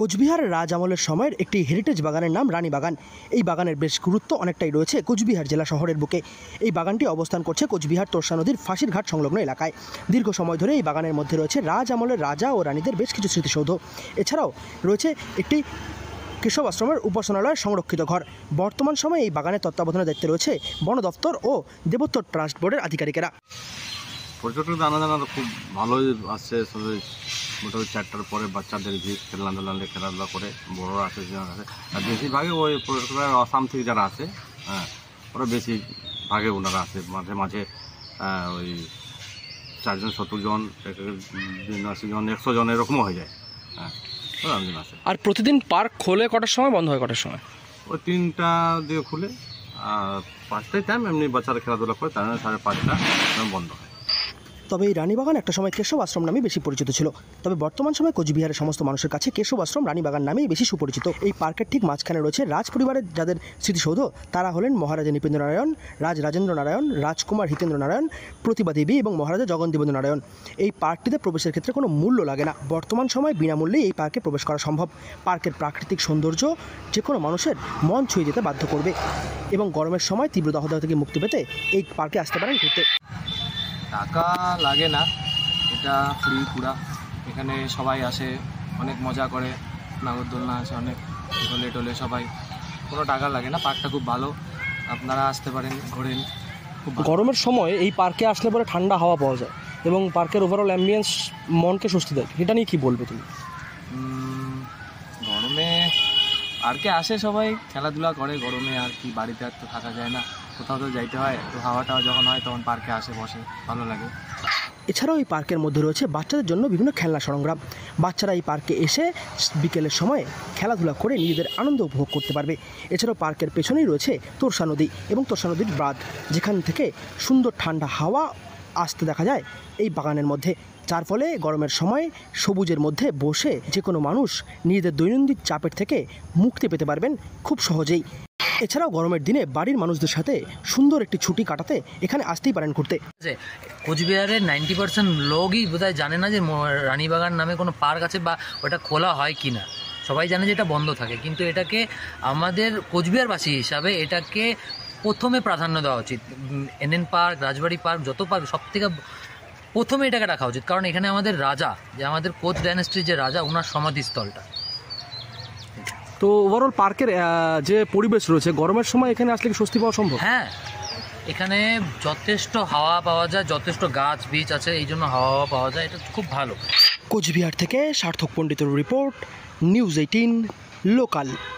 কোচবিহার রাজ আমলের সময়ের একটি হেরিটেজ বাগানের নাম রানী বাগান এই বাগানের বেশ গুরুত্ব অনেকটাই রয়েছে কোচবিহার জেলা শহরের বুকে এই বাগানটি অবস্থান করছে কোচবিহার তোরসা নদীর ফাঁসির ঘাট সংলগ্ন এলাকায় দীর্ঘ সময় ধরে এই বাগানের মধ্যে রয়েছে রাজ আমলের রাজা ও রানীদের বেশ কিছু স্মৃতিসৌধ এছাড়াও রয়েছে একটি কেশব আশ্রমের উপাসনালয় সংরক্ষিত ঘর বর্তমান সময়ে এই বাগানের তত্ত্বাবধানে দায়িত্বে রয়েছে বন দপ্তর ও দেবোত্তর ট্রাস্ট বোর্ডের আধিকারিকেরা পর্যটক আনাদানা খুব ভালোই আসছে মোটামুটি চারটার পরে বাচ্চাদের ভিড় খেলান লানলে খেলাধুলা করে বড়োরা আছে যারা আছে আর বেশিরভাগই ওই আসাম থেকে যারা আছে হ্যাঁ ওরা বেশি ভাগে ওনারা আছে মাঝে মাঝে ওই চারজন সত্তর জন জন একশো জন এরকমও হয়ে যায় হ্যাঁ আছে আর প্রতিদিন পার্ক খোলে কটার সময় বন্ধ হয় কটার সময় ওই তিনটা দিয়ে খুলে আর পাঁচটাই টাইম এমনি বাচ্চারা খেলাধুলা করে তার মানে সাড়ে পাঁচটা বন্ধ হয় তবে এই রানীবাগান একটা সময় কেশব আশ্রম নামে বেশি পরিচিত ছিল তবে বর্তমান সময় কোচবিহারের সমস্ত মানুষের কাছে কেশব আশ্রম রানীবাগান নামেই বেশি সুপরিচিত এই পার্কের ঠিক মাঝখানে রয়েছে রাজ পরিবারের যাদের স্মৃতিসৌধ তারা হলেন মহারাজা নারায়ণ রাজ রাজেন্দ্র নারায়ণ রাজকুমার হিতেন্দ্র নারায়ণ প্রতিভা দেবী এবং মহারাজা জগন্দীবেন্দ্র নারায়ণ এই পার্কটিতে প্রবেশের ক্ষেত্রে কোনো মূল্য লাগে না বর্তমান সময় বিনামূল্যে এই পার্কে প্রবেশ করা সম্ভব পার্কের প্রাকৃতিক সৌন্দর্য যে কোনো মানুষের মন ছুঁয়ে যেতে বাধ্য করবে এবং গরমের সময় তীব্র দহদাহ থেকে মুক্তি পেতে এই পার্কে আসতে পারেন ঘুরতে টাকা লাগে না এটা ফ্রি পুরা এখানে সবাই আসে অনেক মজা করে নাগরদোলনা আছে অনেক ঢোলে টোলে সবাই কোনো টাকা লাগে না পার্কটা খুব ভালো আপনারা আসতে পারেন ঘোরেন গরমের সময় এই পার্কে আসলে পরে ঠান্ডা হাওয়া পাওয়া যায় এবং পার্কের ওভারঅল অ্যাম্বিয়েন্স মনকে স্বস্তি দেয় এটা নিয়ে কী বলবে তুমি গরমে পার্কে আসে সবাই খেলাধুলা করে গরমে আর কি বাড়িতে আর তো থাকা যায় না কোথাও তো যাইতে হয় তো হাওয়াটাও যখন হয় তখন পার্কে আসে বসে ভালো লাগে এছাড়াও এই পার্কের মধ্যে রয়েছে বাচ্চাদের জন্য বিভিন্ন খেলনা সরঞ্জাম বাচ্চারা এই পার্কে এসে বিকেলের সময় খেলাধুলা করে নিজেদের আনন্দ উপভোগ করতে পারবে এছাড়াও পার্কের পেছনেই রয়েছে তোরসা নদী এবং তোরসা নদীর ব্রাদ যেখান থেকে সুন্দর ঠান্ডা হাওয়া আসতে দেখা যায় এই বাগানের মধ্যে যার ফলে গরমের সময় সবুজের মধ্যে বসে যে কোনো মানুষ নিজেদের দৈনন্দিন চাপের থেকে মুক্তি পেতে পারবেন খুব সহজেই এছাড়াও গরমের দিনে বাড়ির মানুষদের সাথে সুন্দর একটি ছুটি কাটাতে এখানে আসতেই পারেন ঘুরতে কোচবিহারের নাইনটি পার্সেন্ট লোকই বোধহয় জানে না যে রানীবাগান নামে কোনো পার্ক আছে বা ওটা খোলা হয় কি না সবাই জানে যে এটা বন্ধ থাকে কিন্তু এটাকে আমাদের কোচবিহারবাসী হিসাবে এটাকে প্রথমে প্রাধান্য দেওয়া উচিত এনএন পার্ক রাজবাড়ি পার্ক যত পার্ক সব থেকে প্রথমে এটাকে রাখা উচিত কারণ এখানে আমাদের রাজা যে আমাদের কোচ ডাইনেস্ট্রির যে রাজা ওনার সমাধিস্থলটা তো ওভারঅল পার্কের যে পরিবেশ রয়েছে গরমের সময় এখানে আসলে কি স্বস্তি পাওয়া সম্ভব হ্যাঁ এখানে যথেষ্ট হাওয়া পাওয়া যায় যথেষ্ট গাছ বীজ আছে এই জন্য হাওয়া পাওয়া যায় এটা খুব ভালো কোচবিহার থেকে সার্থক পণ্ডিতের রিপোর্ট নিউজ এইটিন লোকাল